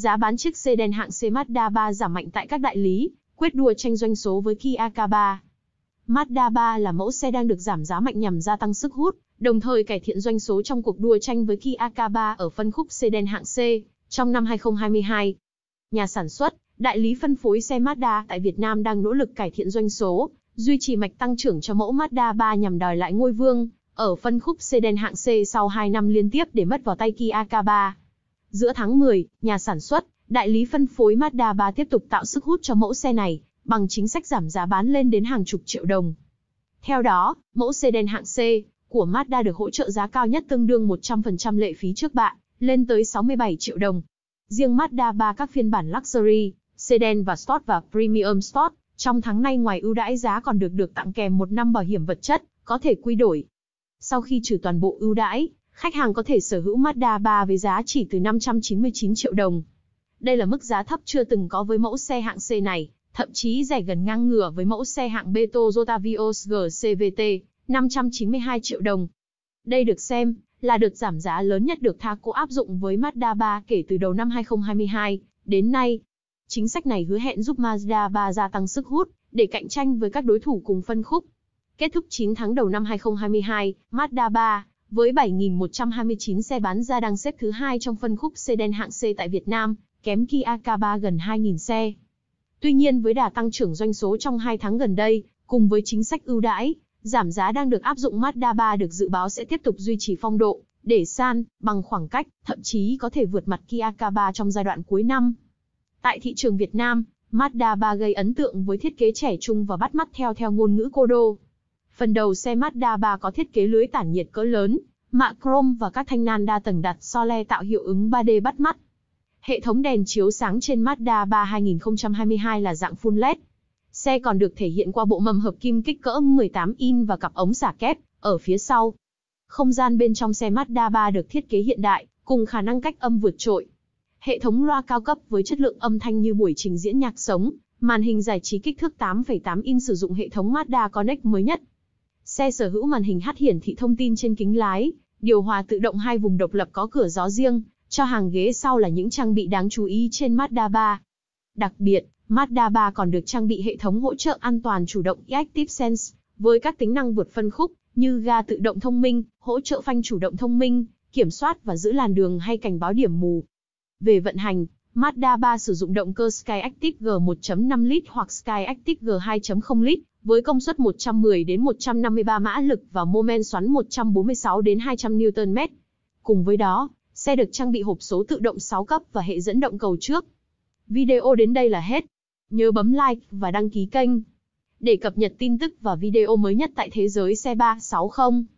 Giá bán chiếc xe đen hạng C Mazda 3 giảm mạnh tại các đại lý, quyết đua tranh doanh số với Kia K3. Mazda 3 là mẫu xe đang được giảm giá mạnh nhằm gia tăng sức hút, đồng thời cải thiện doanh số trong cuộc đua tranh với Kia K3 ở phân khúc xe sedan hạng C trong năm 2022. Nhà sản xuất, đại lý phân phối xe Mazda tại Việt Nam đang nỗ lực cải thiện doanh số, duy trì mạch tăng trưởng cho mẫu Mazda 3 nhằm đòi lại ngôi vương ở phân khúc xe sedan hạng C sau 2 năm liên tiếp để mất vào tay Kia K3. Giữa tháng 10, nhà sản xuất, đại lý phân phối Mazda 3 tiếp tục tạo sức hút cho mẫu xe này, bằng chính sách giảm giá bán lên đến hàng chục triệu đồng. Theo đó, mẫu xe sedan hạng C của Mazda được hỗ trợ giá cao nhất tương đương 100% lệ phí trước bạ, lên tới 67 triệu đồng. Riêng Mazda 3 các phiên bản Luxury, Sedan và Sport và Premium Sport, trong tháng nay ngoài ưu đãi giá còn được được tặng kèm một năm bảo hiểm vật chất, có thể quy đổi. Sau khi trừ toàn bộ ưu đãi, khách hàng có thể sở hữu Mazda 3 với giá chỉ từ 599 triệu đồng. Đây là mức giá thấp chưa từng có với mẫu xe hạng C này, thậm chí rẻ gần ngang ngửa với mẫu xe hạng B Toyota Vios GCVT, 592 triệu đồng. Đây được xem là được giảm giá lớn nhất được Thaco áp dụng với Mazda 3 kể từ đầu năm 2022 đến nay. Chính sách này hứa hẹn giúp Mazda 3 gia tăng sức hút để cạnh tranh với các đối thủ cùng phân khúc. Kết thúc 9 tháng đầu năm 2022, Mazda 3 với 7.129 xe bán ra đang xếp thứ hai trong phân khúc sedan hạng C tại Việt Nam, kém Kia K3 gần 2.000 xe. Tuy nhiên với đà tăng trưởng doanh số trong 2 tháng gần đây, cùng với chính sách ưu đãi, giảm giá đang được áp dụng Mazda 3 được dự báo sẽ tiếp tục duy trì phong độ, để san, bằng khoảng cách, thậm chí có thể vượt mặt Kia K3 trong giai đoạn cuối năm. Tại thị trường Việt Nam, Mazda 3 gây ấn tượng với thiết kế trẻ trung và bắt mắt theo theo ngôn ngữ Kodo. Phần đầu xe Mazda 3 có thiết kế lưới tản nhiệt cỡ lớn, mạ chrome và các thanh nan đa tầng đặt so le tạo hiệu ứng 3D bắt mắt. Hệ thống đèn chiếu sáng trên Mazda 3 2022 là dạng full LED. Xe còn được thể hiện qua bộ mâm hợp kim kích cỡ 18 in và cặp ống xả kép ở phía sau. Không gian bên trong xe Mazda 3 được thiết kế hiện đại, cùng khả năng cách âm vượt trội. Hệ thống loa cao cấp với chất lượng âm thanh như buổi trình diễn nhạc sống, màn hình giải trí kích thước 8,8 in sử dụng hệ thống Mazda Connect mới nhất. Xe sở hữu màn hình hát hiển thị thông tin trên kính lái, điều hòa tự động hai vùng độc lập có cửa gió riêng, cho hàng ghế sau là những trang bị đáng chú ý trên Mazda 3. Đặc biệt, Mazda 3 còn được trang bị hệ thống hỗ trợ an toàn chủ động Active Sense, với các tính năng vượt phân khúc như ga tự động thông minh, hỗ trợ phanh chủ động thông minh, kiểm soát và giữ làn đường hay cảnh báo điểm mù. Về vận hành, Mazda 3 sử dụng động cơ Skyactiv G 1.5 lít hoặc Skyactiv G 2.0 lít, với công suất 110 đến 153 mã lực và mô men xoắn 146 đến 200 Nm. Cùng với đó, xe được trang bị hộp số tự động 6 cấp và hệ dẫn động cầu trước. Video đến đây là hết. Nhớ bấm like và đăng ký kênh để cập nhật tin tức và video mới nhất tại thế giới xe 360.